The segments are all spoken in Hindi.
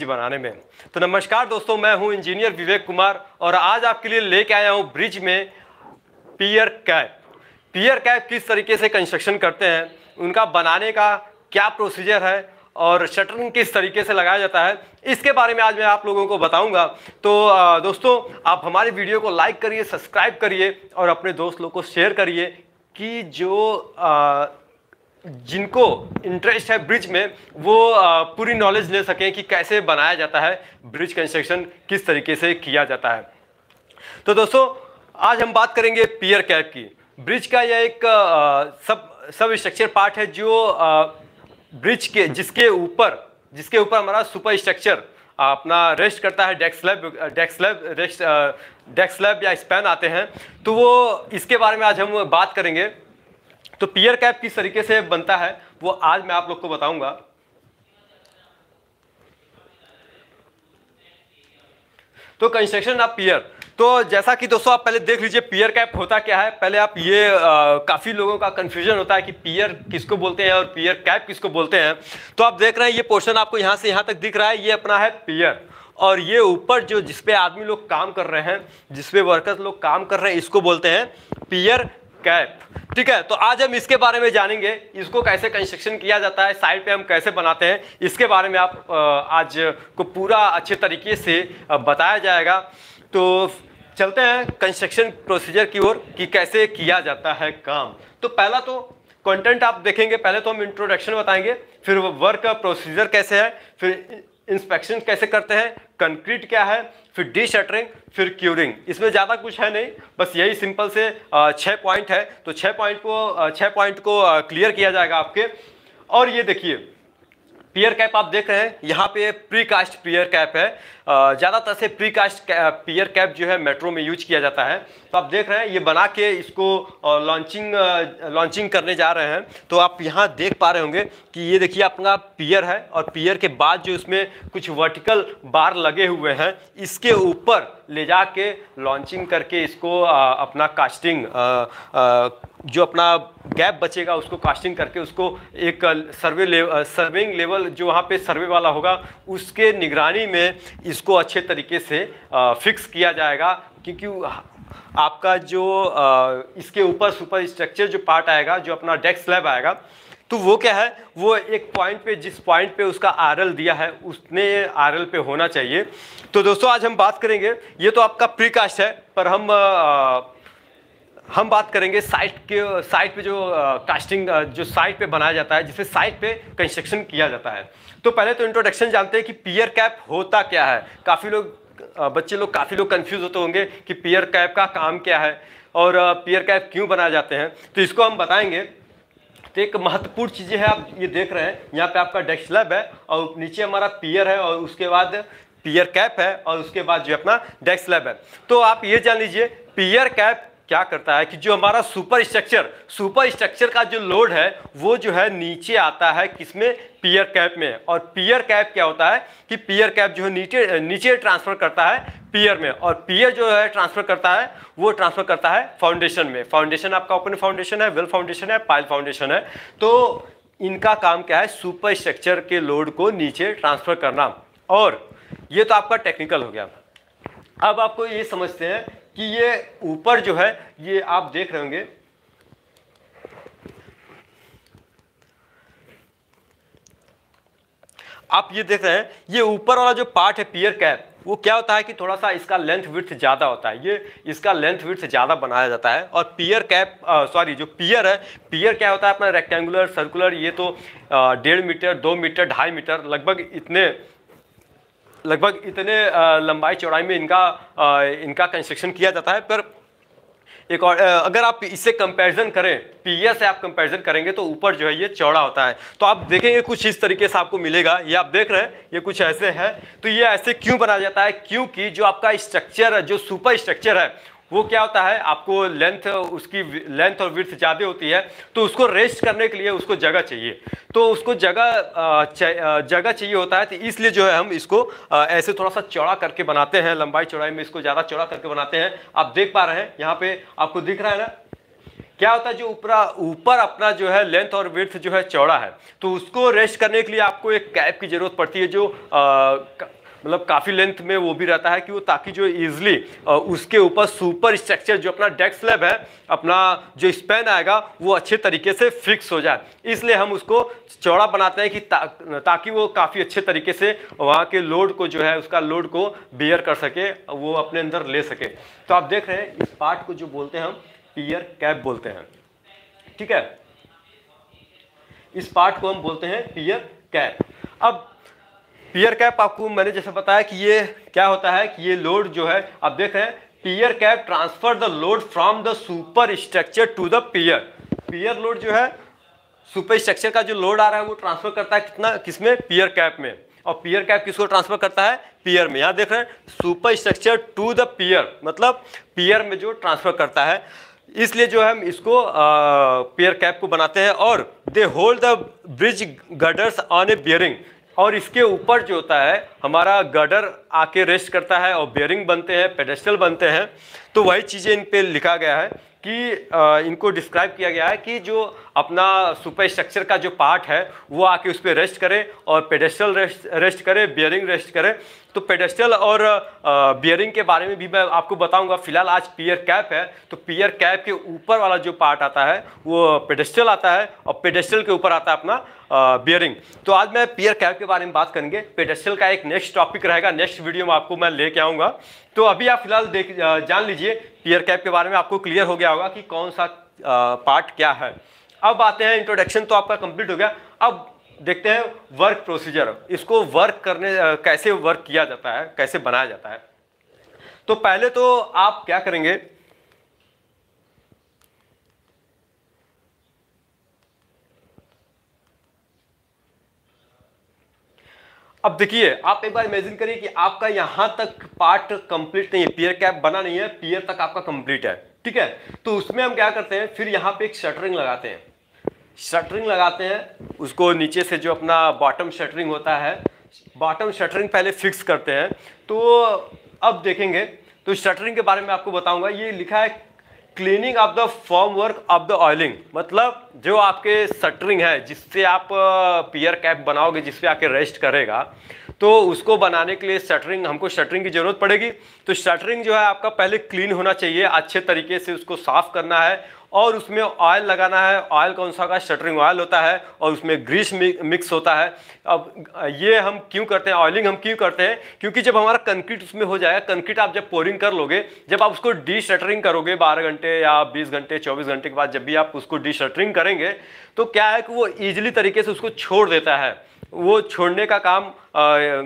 जी बनाने में तो नमस्कार दोस्तों मैं हूं इंजीनियर विवेक कुमार और आज आपके लिए लेके आया हूं ब्रिज में पियर कैप पियर कैप किस तरीके से कंस्ट्रक्शन करते हैं उनका बनाने का क्या प्रोसीजर है और शटरिंग किस तरीके से लगाया जाता है इसके बारे में आज मैं आप लोगों को बताऊंगा तो दोस्तों आप हमारे वीडियो को लाइक करिए सब्सक्राइब करिए और अपने दोस्त लोग को शेयर करिए कि जो जिनको इंटरेस्ट है ब्रिज में वो पूरी नॉलेज ले सकें कि कैसे बनाया जाता है ब्रिज कंस्ट्रक्शन किस तरीके से किया जाता है तो दोस्तों आज हम बात करेंगे पियर कैप की ब्रिज का यह एक सब सब स्ट्रक्चर पार्ट है जो ब्रिज के जिसके ऊपर जिसके ऊपर हमारा सुपर स्ट्रक्चर अपना रेस्ट करता है deck slab deck slab rest deck slab या स्पैन आते हैं तो वो इसके बारे में आज हम बात करेंगे तो पियर कैप किस तरीके से बनता है वो आज मैं आप लोग को बताऊंगा तो कंस्ट्रक्शन ऑफ पियर तो जैसा कि दोस्तों आप पहले देख लीजिए पियर कैप होता क्या है पहले आप ये आ, काफ़ी लोगों का कंफ्यूजन होता है कि पियर किसको बोलते हैं और पियर कैप किसको बोलते हैं तो आप देख रहे हैं ये पोर्शन आपको यहाँ से यहाँ तक दिख रहा है ये अपना है पियर और ये ऊपर जो जिसपे आदमी लोग काम कर रहे हैं जिसपे वर्कर्स लोग काम कर रहे हैं इसको बोलते हैं पियर कैप ठीक है तो आज हम इसके बारे में जानेंगे इसको कैसे कंस्ट्रक्शन किया जाता है साइड पे हम कैसे बनाते हैं इसके बारे में आप आज को पूरा अच्छे तरीके से बताया जाएगा तो चलते हैं कंस्ट्रक्शन प्रोसीजर की ओर कि कैसे किया जाता है काम तो पहला तो कंटेंट आप देखेंगे पहले तो हम इंट्रोडक्शन बताएंगे फिर वर्क प्रोसीजर कैसे है फिर इंस्पेक्शन कैसे करते हैं कंक्रीट क्या है फिर डी शटरिंग फिर क्यूरिंग इसमें ज़्यादा कुछ है नहीं बस यही सिंपल से छः पॉइंट है तो छः पॉइंट को छः पॉइंट को क्लियर किया जाएगा आपके और ये देखिए पियर कैप आप देख रहे हैं यहाँ पे प्री कास्ट पियर कैप है ज़्यादातर से प्री कास्ट पियर कैप जो है मेट्रो में यूज किया जाता है तो आप देख रहे हैं ये बना के इसको लॉन्चिंग लॉन्चिंग करने जा रहे हैं तो आप यहाँ देख पा रहे होंगे कि ये देखिए अपना पियर है और पियर के बाद जो इसमें कुछ वर्टिकल बार लगे हुए हैं इसके ऊपर ले जा के लॉन्चिंग करके इसको आ, अपना कास्टिंग आ, जो अपना गैप बचेगा उसको कास्टिंग करके उसको एक सर्वे ले सर्विंग लेवल जो वहाँ पे सर्वे वाला होगा उसके निगरानी में इसको अच्छे तरीके से फिक्स किया जाएगा क्योंकि आपका जो इसके ऊपर सुपर स्ट्रक्चर जो पार्ट आएगा जो अपना डेस्क स्लैब आएगा तो वो क्या है वो एक पॉइंट पे जिस पॉइंट पे उसका आर दिया है उसने आर पे होना चाहिए तो दोस्तों आज हम बात करेंगे ये तो आपका प्रीकास्ट है पर हम आ, हम बात करेंगे साइट के साइट पे जो कास्टिंग जो साइट पे बनाया जाता है जिसे साइट पे कंस्ट्रक्शन किया जाता है तो पहले तो इंट्रोडक्शन जानते हैं कि पियर कैप होता क्या है काफ़ी लोग बच्चे लोग काफ़ी लोग कंफ्यूज होते होंगे कि पियर कैप का काम क्या है और पियर कैप क्यों बनाए जाते हैं तो इसको हम बताएंगे तो एक महत्वपूर्ण चीज़ें हैं आप ये देख रहे हैं यहाँ पे आपका डेस्क लैब है और नीचे हमारा पियर है और उसके बाद पियर कैप है और उसके बाद जो अपना डेस्क लैब है तो आप ये जान लीजिए पियर कैप क्या करता है कि जो हमारा सुपर स्ट्रक्चर सुपर स्ट्रक्चर का जो लोड है वो जो है नीचे आता है किसमें पियर कैप में और पियर कैप क्या होता है कि पियर कैप जो है नीचे नीचे ट्रांसफर करता है पियर में और पियर जो है ट्रांसफर करता है वो ट्रांसफर करता है फाउंडेशन में फाउंडेशन आपका ओपन फाउंडेशन है वेल फाउंडेशन है पाइल फाउंडेशन है तो इनका काम क्या है सुपर स्ट्रक्चर के लोड को नीचे ट्रांसफर करना और ये तो आपका टेक्निकल हो गया अब आपको ये समझते हैं कि ये ऊपर जो है ये आप देख रहे होंगे आप ये देख रहे हैं ये ऊपर वाला जो पार्ट है पियर कैप वो क्या होता है कि थोड़ा सा इसका लेंथ विथ ज़्यादा होता है ये इसका लेंथ विथ ज़्यादा बनाया जाता है और पियर कैप सॉरी जो पियर है पियर क्या होता है अपना रेक्टेंगुलर सर्कुलर ये तो डेढ़ मीटर दो मीटर ढाई मीटर लगभग इतने लगभग इतने लंबाई चौड़ाई में इनका इनका कंस्ट्रक्शन किया जाता है पर एक और अगर आप इससे कंपैरिजन करें पीए e से आप कंपैरिजन करेंगे तो ऊपर जो है ये चौड़ा होता है तो आप देखेंगे कुछ इस तरीके से आपको मिलेगा ये आप देख रहे हैं ये कुछ ऐसे है तो ये ऐसे क्यों बनाया जाता है क्योंकि जो आपका स्ट्रक्चर है जो सुपर स्ट्रक्चर है वो क्या होता है आपको लेंथ उसकी लेंथ और विर्थ ज़्यादा होती है तो उसको रेस्ट करने के लिए उसको जगह चाहिए तो उसको जगह जगह चाहिए होता है तो इसलिए जो है हम इसको ऐसे थोड़ा सा चौड़ा करके बनाते हैं लंबाई चौड़ाई में इसको ज़्यादा चौड़ा करके बनाते हैं आप देख पा रहे हैं यहाँ पे आपको दिख रहा है ना क्या होता है जो ऊपरा ऊपर अपना जो है लेंथ और विर्थ जो है चौड़ा है तो उसको रेस्ट करने के लिए आपको एक कैप की जरूरत पड़ती है जो आ, मतलब काफ़ी लेंथ में वो भी रहता है कि वो ताकि जो ईजिली उसके ऊपर सुपर स्ट्रक्चर जो अपना डेस्क स्लैब है अपना जो स्पेन आएगा वो अच्छे तरीके से फिक्स हो जाए इसलिए हम उसको चौड़ा बनाते हैं कि ता, ताकि वो काफ़ी अच्छे तरीके से वहाँ के लोड को जो है उसका लोड को बियर कर सके वो अपने अंदर ले सके तो आप देख रहे हैं इस पार्ट को जो बोलते हैं हम पियर कैप बोलते हैं ठीक है इस पार्ट को हम बोलते हैं पियर कैप अब पियर कैप आपको मैंने जैसे बताया कि ये क्या होता है कि ये लोड जो है आप देख रहे हैं pier cap transfer the load from the super structure to the pier pier load जो है सुपर स्ट्रक्चर का जो लोड आ रहा है वो ट्रांसफर करता है कितना किसमें पियर कैप में और पियर कैप किसको ट्रांसफर करता है पियर में यहाँ देख रहे हैं super structure to the pier मतलब पियर में जो ट्रांसफर करता है इसलिए जो है हम इसको पियर कैप को बनाते हैं और they hold the bridge girders on a bearing और इसके ऊपर जो होता है हमारा गर्डर आके रेस्ट करता है और बेयरिंग बनते हैं पेडेस्टल बनते हैं तो वही चीज़ें इन पर लिखा गया है कि इनको डिस्क्राइब किया गया है कि जो अपना सुपर स्ट्रक्चर का जो पार्ट है वो आके उस पर रेस्ट करे और पेडेस्टल रेस्ट रेस्ट करे बियरिंग रेस्ट करे तो पेडेस्टल और बियरिंग के बारे में भी मैं आपको बताऊंगा फिलहाल आज पियर कैप है तो पियर कैप के ऊपर वाला जो पार्ट आता है वो पेडेस्टल आता है और पेडेस्टल के ऊपर आता है अपना बियरिंग तो आज मैं पियर कैप के बारे में बात करेंगे पेडेस्टल का एक नेक्स्ट टॉपिक रहेगा नेक्स्ट वीडियो में आपको मैं लेके आऊँगा तो अभी आप फिलहाल देख जान लीजिए पियर कैप के बारे में आपको क्लियर हो गया होगा कि कौन सा पार्ट क्या है अब आते हैं इंट्रोडक्शन तो आपका कंप्लीट हो गया अब देखते हैं वर्क प्रोसीजर इसको वर्क करने कैसे वर्क किया जाता है कैसे बनाया जाता है तो पहले तो आप क्या करेंगे अब देखिए आप एक बार इमेजिन करिए कि आपका यहां तक पार्ट कंप्लीट नहीं है पियर कैप बना नहीं है पियर तक आपका कंप्लीट है ठीक है तो उसमें हम क्या करते हैं फिर यहां पे एक शटरिंग लगाते हैं शटरिंग लगाते हैं उसको नीचे से जो अपना बॉटम शटरिंग होता है बॉटम शटरिंग पहले फिक्स करते हैं तो अब देखेंगे तो शटरिंग के बारे में आपको बताऊंगा ये लिखा है cleaning of the form work of the oiling मतलब जो आपके शटरिंग है जिससे आप पियर कैप बनाओगे जिसपे आके रेस्ट करेगा तो उसको बनाने के लिए शटरिंग हमको शटरिंग की ज़रूरत पड़ेगी तो शटरिंग जो है आपका पहले क्लीन होना चाहिए अच्छे तरीके से उसको साफ़ करना है और उसमें ऑयल लगाना है ऑयल कौन सा होगा शटरिंग ऑयल होता है और उसमें ग्रीस मिक्स होता है अब ये हम क्यों करते हैं ऑयलिंग हम क्यों करते हैं क्योंकि जब हमारा कंक्रीट उसमें हो जाएगा कंक्रीट आप जब पोरिंग कर लोगे जब आप उसको डी शटरिंग करोगे बारह घंटे या बीस घंटे चौबीस घंटे के बाद जब भी आप उसको डी शटरिंग करेंगे तो क्या है कि वो ईजिली तरीके से उसको छोड़ देता है वो छोड़ने का काम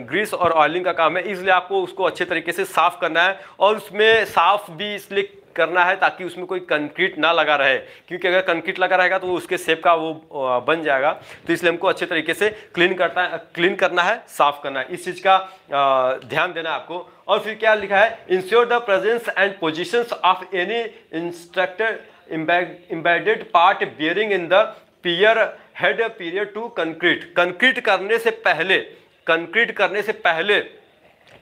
ग्रीस और ऑयलिंग का काम है इसलिए आपको उसको अच्छे तरीके से साफ़ करना है और उसमें साफ़ भी इसलिए करना है ताकि उसमें कोई कंक्रीट ना लगा रहे क्योंकि अगर कंक्रीट लगा रहेगा तो उसके सेप का वो बन जाएगा तो इसलिए हमको अच्छे तरीके से क्लीन करना क्लीन करना है साफ करना है इस चीज़ का ध्यान देना है आपको और फिर क्या लिखा है ensure the presence and position of any instructor embedded part bearing in the pier head period to concrete concrete करने से पहले कंक्रीट करने से पहले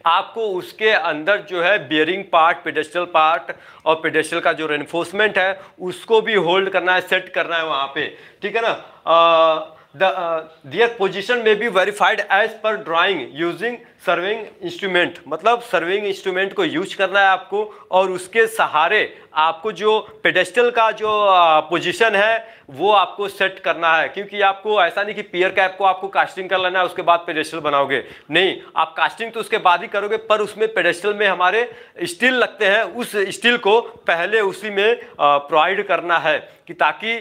आपको उसके अंदर जो है बियरिंग पार्ट पेडेस्टल पार्ट और पेडेस्टल का जो रेनफोर्समेंट है उसको भी होल्ड करना है सेट करना है वहाँ पे ठीक है ना दियर पोजिशन में भी verified as per drawing using serving instrument मतलब सर्विंग इंस्ट्रूमेंट को यूज करना है आपको और उसके सहारे आपको जो पेडेस्टल का जो पोजीशन है वो आपको सेट करना है क्योंकि आपको ऐसा नहीं कि पियर कैप को आपको कास्टिंग कर लेना है उसके बाद पेडेस्टल बनाओगे नहीं आप कास्टिंग तो उसके बाद ही करोगे पर उसमें पेडेस्टल में हमारे स्टील लगते हैं उस स्टील को पहले उसी में प्रोवाइड करना है कि ताकि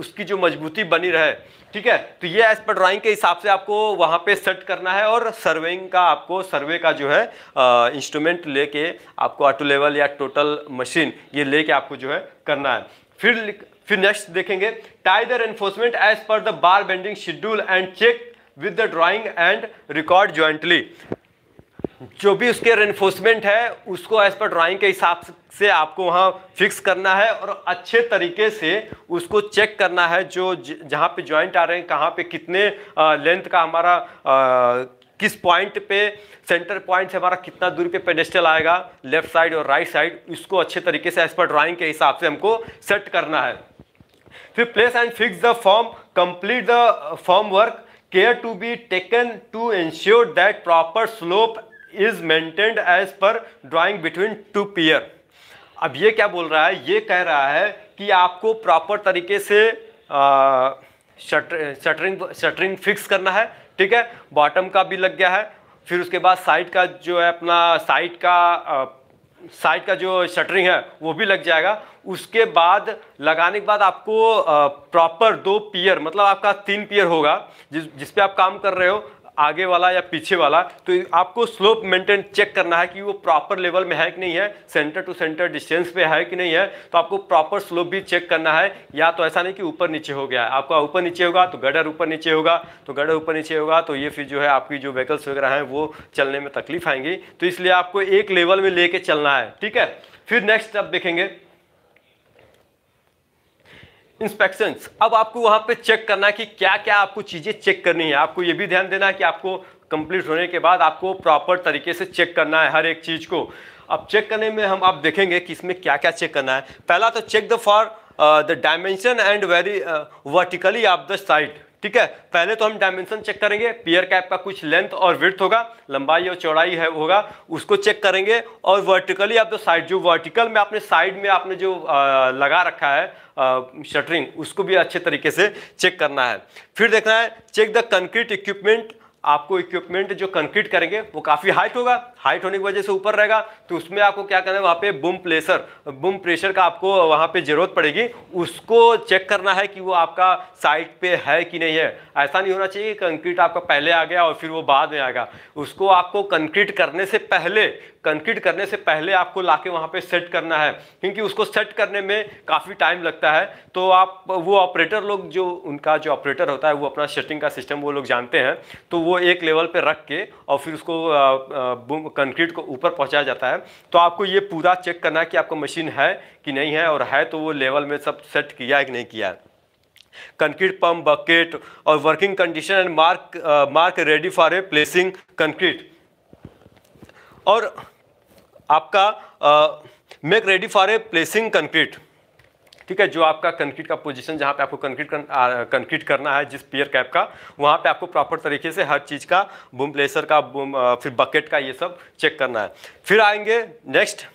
उसकी जो मजबूती बनी रहे ठीक है तो ये एज पर ड्राइंग के हिसाब से आपको वहाँ पे सेट करना है और सर्वेइंग का आपको सर्वे का जो है इंस्ट्रूमेंट लेके आपको ऑटो लेवल या टोटल मशीन ये ये लेके आपको जो है करना है फिर फिर नेक्स्ट देखेंगे tie the enforcement as per the bar bending schedule and check with the drawing and record jointly जो भी उसके रेनफोर्समेंट है उसको एज पर ड्राइंग के हिसाब से आपको वहाँ फिक्स करना है और अच्छे तरीके से उसको चेक करना है जो जहाँ पे ज्वाइंट आ रहे हैं कहाँ पे कितने लेंथ का हमारा आ, किस पॉइंट पे सेंटर पॉइंट से हमारा कितना दूरी पे पेडेस्टल आएगा लेफ्ट साइड और राइट साइड इसको अच्छे तरीके से एज पर ड्राइंग के हिसाब से हमको सेट करना है फिर place and fix the form complete the form work care to be taken to ensure that proper slope is maintained as per drawing between two pier अब ये क्या बोल रहा है ये कह रहा है कि आपको प्रॉपर तरीके से शटर शटरिंग शटरिंग फिक्स करना है ठीक है बॉटम का भी लग गया है फिर उसके बाद साइड का जो है अपना साइड का साइड का जो शटरिंग है वो भी लग जाएगा उसके बाद लगाने के बाद आपको प्रॉपर दो पियर मतलब आपका तीन पियर होगा जिस जिस पे आप काम कर रहे हो आगे वाला या पीछे वाला तो आपको स्लोप मेंटेन चेक करना है कि वो प्रॉपर लेवल में है कि नहीं है सेंटर टू सेंटर डिस्टेंस पे है कि नहीं है तो आपको प्रॉपर स्लोप भी चेक करना है या तो ऐसा नहीं कि ऊपर नीचे हो गया है आपका ऊपर नीचे होगा तो गडर ऊपर नीचे होगा तो गडर ऊपर नीचे होगा तो ये फिर जो है आपकी जो व्हीकल्स वगैरह हैं वो चलने में तकलीफ आएंगी तो इसलिए आपको एक लेवल में ले चलना है ठीक है फिर नेक्स्ट आप देखेंगे इंस्पेक्शन अब आपको वहां पे चेक करना है कि क्या क्या आपको चीज़ें चेक करनी है आपको ये भी ध्यान देना है कि आपको कंप्लीट होने के बाद आपको प्रॉपर तरीके से चेक करना है हर एक चीज़ को अब चेक करने में हम आप देखेंगे कि इसमें क्या क्या चेक करना है पहला तो check the for the dimension and very vertically of the site ठीक है पहले तो हम डायमेंशन चेक करेंगे पियर कैप का कुछ लेंथ और विर्थ होगा लंबाई और चौड़ाई है होगा उसको चेक करेंगे और वर्टिकली आप जो साइड जो वर्टिकल में आपने साइड में आपने जो आ, लगा रखा है शटरिंग उसको भी अच्छे तरीके से चेक करना है फिर देखना है चेक द कंक्रीट इक्विपमेंट आपको इक्विपमेंट जो कंक्रीट करेंगे वो काफ़ी हाइट होगा हाइट होने की वजह से ऊपर रहेगा तो उसमें आपको क्या करना है वहाँ पे बुम प्लेसर बुम प्रेशर का आपको वहाँ पे ज़रूरत पड़ेगी उसको चेक करना है कि वो आपका साइट पे है कि नहीं है ऐसा नहीं होना चाहिए कि कंक्रीट आपका पहले आ गया और फिर वो बाद में आएगा उसको आपको कंक्रीट करने से पहले कंक्रीट करने से पहले आपको लाके वहाँ पे सेट करना है क्योंकि उसको सेट करने में काफ़ी टाइम लगता है तो आप वो ऑपरेटर लोग जो उनका जो ऑपरेटर होता है वो अपना सेटिंग का सिस्टम वो लोग जानते हैं तो वो एक लेवल पर रख के और फिर उसको कंक्रीट को ऊपर पहुँचाया जाता है तो आपको ये पूरा चेक करना है कि आपका मशीन है कि नहीं है और है तो वो लेवल में सब सेट किया है कि नहीं किया है कंक्रीट पंप बकेट और working condition and mark mark ready for a placing concrete और आपका make ready for a placing concrete ठीक है जो आपका कंक्रीट का पोजीशन जहाँ पे आपको कंक्रीट कर, कंक्रीट करना है जिस पियर कैप का वहाँ पे आपको प्रॉपर तरीके से हर चीज़ का बूम प्लेसर का बूम फिर बकेट का ये सब चेक करना है फिर आएंगे next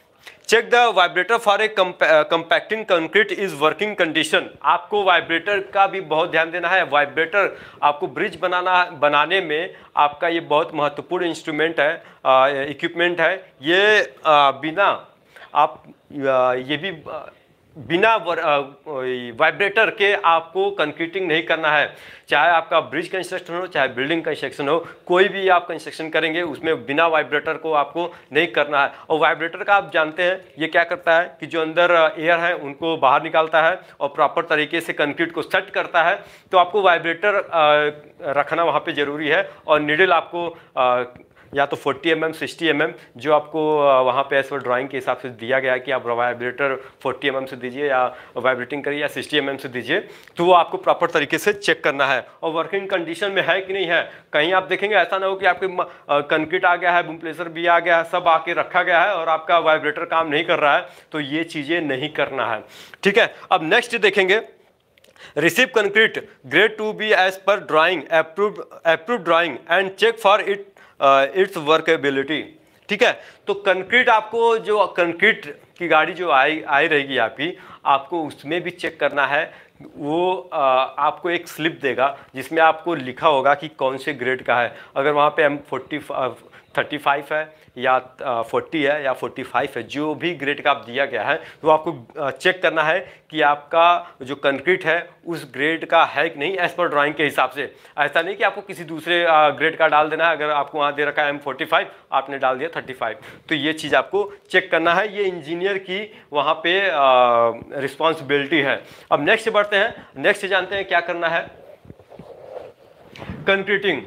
check the vibrator for a compacting concrete is working condition आपको वाइब्रेटर का भी बहुत ध्यान देना है वाइब्रेटर आपको ब्रिज बनाना बनाने में आपका ये बहुत महत्वपूर्ण इंस्ट्रूमेंट है इक्विपमेंट uh, है ये आ, uh, बिना आप uh, ये भी बिना वाइब्रेटर के आपको कंक्रीटिंग नहीं करना है चाहे आपका ब्रिज कंस्ट्रक्शन हो चाहे बिल्डिंग कंस्ट्रक्शन हो कोई भी आप कंस्ट्रक्शन करेंगे उसमें बिना वाइब्रेटर को आपको नहीं करना है और वाइब्रेटर का आप जानते हैं ये क्या करता है कि जो अंदर एयर है उनको बाहर निकालता है और प्रॉपर तरीके से कंक्रीट को सेट करता है तो आपको वाइब्रेटर रखना वहाँ पर ज़रूरी है और निडिल आपको या तो 40 M M sixty M M जो आपको वहाँ पे एस पर ड्राइंग के हिसाब से दिया गया है कि आप वाइब्रेटर 40 एम एम से दीजिए या वाइब्रेटिंग करिए या 60 एम एम से दीजिए तो वो आपको प्रॉपर तरीके से चेक करना है और वर्किंग कंडीशन में है कि नहीं है कहीं आप देखेंगे ऐसा ना हो कि आपके कंक्रीट आ गया है बुमप्लेसर भी आ गया है सब आके रखा गया है और आपका वाइब्रेटर काम नहीं कर रहा है तो ये चीज़ें नहीं करना है ठीक है अब नेक्स्ट देखेंगे receive concrete grade to be as per drawing approve approve drawing and check for it it's uh, workability ठीक है तो कंक्रीट आपको जो कंक्रीट की गाड़ी जो आई आई रहेगी आपकी आपको उसमें भी चेक करना है वो आ, uh, आपको एक स्लिप देगा जिसमें आपको लिखा होगा कि कौन से ग्रेड का है अगर वहाँ पे एम फोर्टी थर्टी फाइव है या फोर्टी है या फोर्टी फाइव है जो भी ग्रेड का आप दिया गया है तो आपको चेक करना है कि आपका जो कंक्रीट है उस ग्रेड का है कि नहीं एज़ पर ड्राइंग के हिसाब से ऐसा नहीं कि आपको किसी दूसरे ग्रेड का डाल देना है अगर आपको वहाँ दे रखा है एम फोर्टी फाइव आपने डाल दिया थर्टी फाइव तो ये चीज़ आपको चेक करना है ये इंजीनियर की वहाँ पे रिस्पॉन्सिबिलिटी है अब नेक्स्ट बढ़ते हैं नेक्स्ट जानते हैं क्या करना है कंक्रीटिंग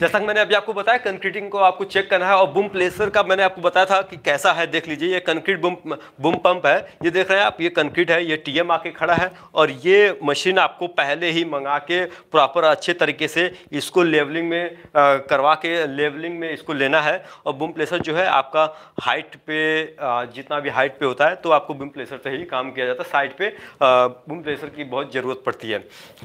जैसा कि मैंने अभी आपको बताया कंक्रीटिंग को आपको चेक करना है और बुम प्लेसर का मैंने आपको बताया था कि कैसा है देख लीजिए ये कंक्रीट बुम बुम पंप है ये देख रहे हैं आप ये कंक्रीट है ये टीएम आके खड़ा है और ये मशीन आपको पहले ही मंगा के प्रॉपर अच्छे तरीके से इसको लेवलिंग में आ, करवा के लेवलिंग में इसको लेना है और बुम प्लेसर जो है आपका हाइट पे आ, जितना भी हाइट पे होता है तो आपको बुम प्लेसर से ही काम किया जाता है साइड पे बुम प्लेसर की बहुत ज़रूरत पड़ती है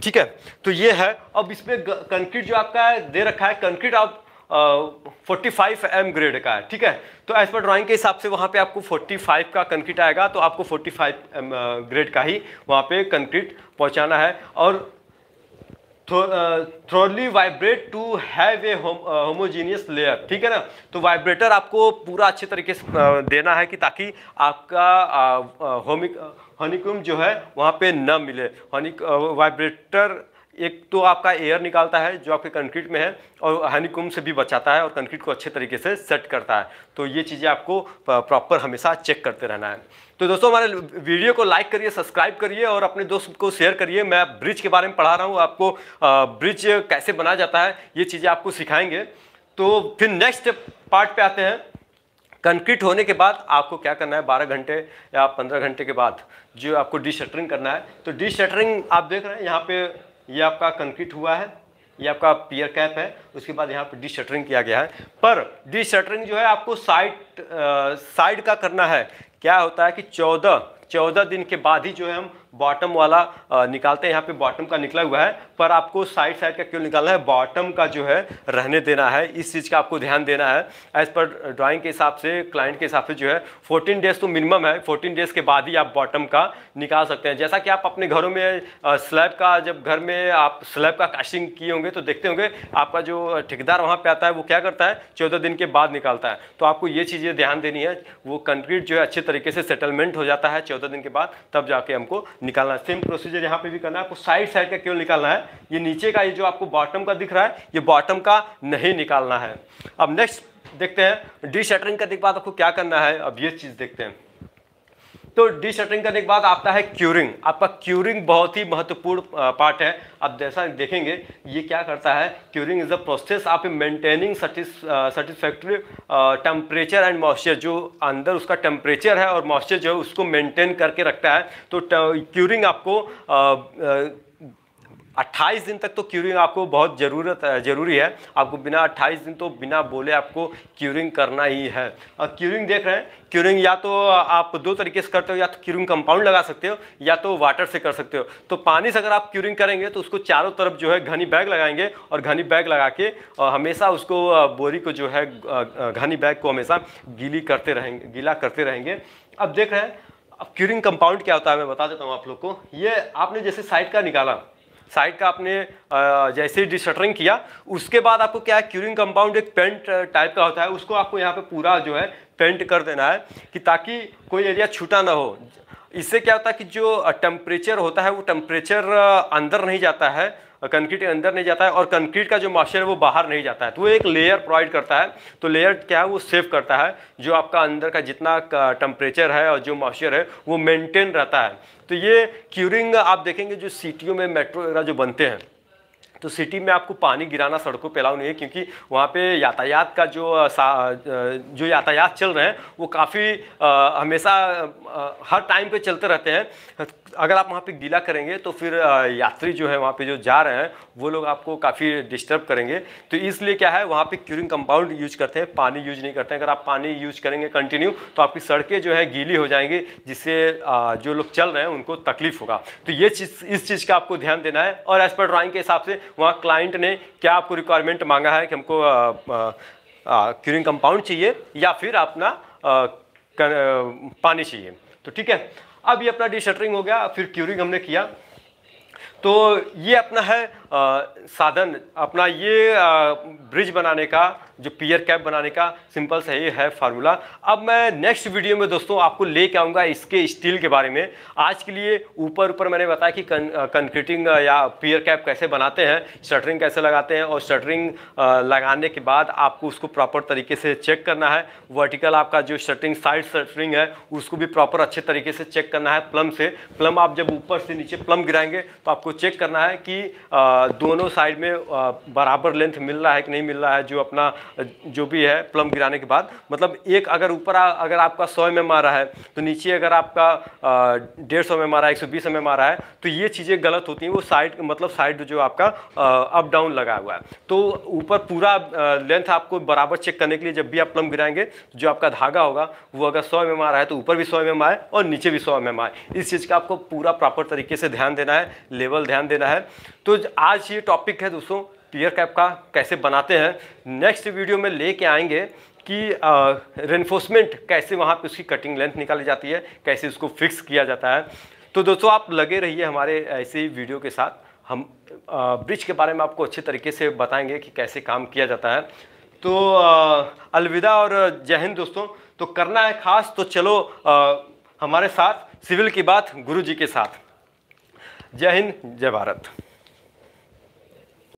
ठीक है तो ये है अब इसमें कंक्रीट जो आपका दे रखा है कंक्रीट आप फोर्टी फाइव एम ग्रेड का है ठीक है तो एज पर ड्राइंग के हिसाब से वहाँ पे आपको फोर्टी फाइव का कंक्रीट आएगा तो आपको फोर्टी फाइव एम ग्रेड का ही वहाँ पे कंक्रीट पहुँचाना है और thoroughly vibrate to have a homogeneous layer ठीक है ना तो वाइब्रेटर आपको पूरा अच्छे तरीके से देना है कि ताकि आपका होमिक हनीकुम जो है वहाँ पे न मिले हनी वाइब्रेटर एक तो आपका एयर निकालता है जो आपके कंक्रीट में है और हैनिकुम से भी बचाता है और कंक्रीट को अच्छे तरीके से सेट करता है तो ये चीज़ें आपको प्रॉपर हमेशा चेक करते रहना है तो दोस्तों हमारे वीडियो को लाइक करिए सब्सक्राइब करिए और अपने दोस्त को शेयर करिए मैं ब्रिज के बारे में पढ़ा रहा हूँ आपको ब्रिज कैसे बनाया जाता है ये चीज़ें आपको सिखाएंगे तो फिर नेक्स्ट पार्ट पे आते हैं कंक्रीट होने के बाद आपको क्या करना है बारह घंटे या पंद्रह घंटे के बाद जो आपको डिशटरिंग करना है तो डी शटरिंग आप देख रहे हैं यहाँ पे ये आपका कंक्रीट हुआ है ये आपका पियर कैप है उसके बाद यहाँ पे डी शटरिंग किया गया है पर डी शटरिंग जो है आपको साइड साइड का करना है क्या होता है कि चौदह चौदह दिन के बाद ही जो है हम बॉटम वाला निकालते हैं यहाँ पे बॉटम का निकला हुआ है पर आपको साइड साइड का क्यों निकालना है बॉटम का जो है रहने देना है इस चीज़ का आपको ध्यान देना है एज पर ड्राइंग के हिसाब से क्लाइंट के हिसाब से जो है फोर्टीन डेज तो मिनिमम है फोर्टीन डेज के बाद ही आप बॉटम का निकाल सकते हैं जैसा कि आप अपने घरों में स्लैब का जब घर में आप स्लैब का कास्टिंग किए होंगे तो देखते होंगे आपका जो ठेकेदार वहाँ पर आता है वो क्या करता है चौदह दिन के बाद निकालता है तो आपको ये चीज़ें ध्यान देनी है वो कंक्रीट जो है अच्छे तरीके से सेटलमेंट हो जाता है चौदह दिन के बाद तब जाके हमको निकालना है सेम प्रोसीजर यहाँ पे भी करना है आपको साइड साइड का केवल निकालना है ये नीचे का ये जो आपको बॉटम का दिख रहा है ये बॉटम का नहीं निकालना है अब नेक्स्ट देखते हैं डी शटरिंग का दिख बात आपको क्या करना है अब ये चीज़ देखते हैं तो डी शटरिंग करने के बाद आता है क्यूरिंग आपका क्यूरिंग बहुत ही महत्वपूर्ण पार्ट है आप जैसा देखेंगे ये क्या करता है curing is the process of maintaining satisfactory temperature and moisture जो अंदर उसका टेम्परेचर है और मॉइस्चर जो है उसको मेंटेन करके रखता है तो क्यूरिंग आपको uh, uh, अट्ठाईस दिन तक तो क्यूरिंग आपको बहुत ज़रूरत ज़रूरी है आपको बिना अट्ठाईस दिन तो बिना बोले आपको क्यूरिंग करना ही है और क्यूरिंग देख रहे हैं क्यूरिंग या तो आप दो तरीके से करते हो या तो क्यूरिंग कंपाउंड लगा सकते हो या तो वाटर से कर सकते हो तो पानी से अगर आप क्यूरिंग करेंगे तो उसको चारों तरफ जो है घनी बैग लगाएंगे और घनी बैग लगा के और हमेशा उसको बोरी को जो है घनी बैग को हमेशा गीली करते रहेंगे गीला करते रहेंगे अब देख रहे हैं अब क्यूरिंग कंपाउंड क्या होता है मैं बता देता हूँ आप लोग को ये आपने जैसे साइड का निकाला साइड का आपने जैसे ही डिस्टरिंग किया उसके बाद आपको क्या है क्यूरिंग कंपाउंड एक पेंट टाइप का होता है उसको आपको यहाँ पे पूरा जो है पेंट कर देना है कि ताकि कोई एरिया छूटा ना हो इससे क्या होता है कि जो टेम्परेचर होता है वो टेम्परेचर अंदर नहीं जाता है कंक्रीट के अंदर नहीं जाता है और कंक्रीट का जो मॉइस्चर है वो बाहर नहीं जाता है तो वो एक लेयर प्रोवाइड करता है तो लेयर क्या है वो सेव करता है जो आपका अंदर का जितना टेम्परेचर है और जो मॉइस्चर है वो मेनटेन रहता है तो ये क्यूरिंग आप देखेंगे जो सिटियों में मेट्रो वगैरह जो बनते हैं तो सिटी में आपको पानी गिराना सड़कों पर अलाउ नहीं है क्योंकि वहाँ पे यातायात का जो जो यातायात चल रहे हैं वो काफ़ी हमेशा हर टाइम पे चलते रहते हैं अगर आप वहाँ पे गीला करेंगे तो फिर यात्री जो है वहाँ पे जो जा रहे हैं वो लोग आपको काफ़ी डिस्टर्ब करेंगे तो इसलिए क्या है वहाँ पे क्यूरिंग कंपाउंड यूज करते हैं पानी यूज नहीं करते हैं अगर आप पानी यूज करेंगे कंटिन्यू तो आपकी सड़कें जो है गीली हो जाएंगी जिससे जो लोग चल रहे हैं उनको तकलीफ होगा तो ये चीज़ इस चीज़ का आपको ध्यान देना है और एज पर ड्राॅइंग के हिसाब से वहाँ क्लाइंट ने क्या आपको रिक्वायरमेंट मांगा है कि हमको क्यूरिंग कंपाउंड चाहिए या फिर अपना पानी चाहिए तो ठीक है अब ये अपना डिशटरिंग हो गया फिर क्यूरिंग हमने किया तो ये अपना है साधन अपना ये ब्रिज बनाने का जो पियर कैप बनाने का सिंपल सा ये है फार्मूला अब मैं नेक्स्ट वीडियो में दोस्तों आपको ले के आऊँगा इसके स्टील के बारे में आज के लिए ऊपर ऊपर मैंने बताया कि कन, कंक्रीटिंग या पियर कैप कैसे बनाते हैं शटरिंग कैसे लगाते हैं और शटरिंग लगाने के बाद आपको उसको प्रॉपर तरीके से चेक करना है वर्टिकल आपका जो शटरिंग साइड शटरिंग है उसको भी प्रॉपर अच्छे तरीके से चेक करना है प्लम से प्लम आप जब ऊपर से नीचे प्लम गिराएंगे तो आपको चेक करना है कि आ, दोनों साइड में बराबर लेंथ मिल रहा है कि नहीं मिल रहा है जो अपना जो भी है प्लम गिराने के बाद मतलब एक अगर ऊपर अगर आपका सौ एम आ रहा है तो नीचे अगर आपका डेढ़ सौ एम आ रहा है एक सौ बीस एम आ रहा है तो ये चीज़ें गलत होती हैं वो साइड मतलब साइड जो आपका अप डाउन लगा हुआ है तो ऊपर पूरा लेंथ आपको बराबर चेक करने के लिए जब भी आप प्लम गिराएंगे तो जो आपका धागा होगा वो अगर सौ एम आ रहा है तो ऊपर भी सौ एम आए और नीचे भी सौ एम आए इस चीज़ का आपको पूरा प्रॉपर तरीके से ध्यान देना है लेवल ध्यान देना है तो आज आज ये टॉपिक है दोस्तों टीयर कैप का कैसे बनाते हैं नेक्स्ट वीडियो में लेके आएंगे कि रेनफोर्समेंट कैसे वहाँ पे उसकी कटिंग लेंथ निकाली जाती है कैसे उसको फिक्स किया जाता है तो दोस्तों आप लगे रहिए हमारे ऐसे ही वीडियो के साथ हम ब्रिज के बारे में आपको अच्छे तरीके से बताएंगे कि कैसे काम किया जाता है तो अलविदा और जय हिंद दोस्तों तो करना है खास तो चलो आ, हमारे साथ सिविल की बात गुरु जी के साथ जय हिंद जय भारत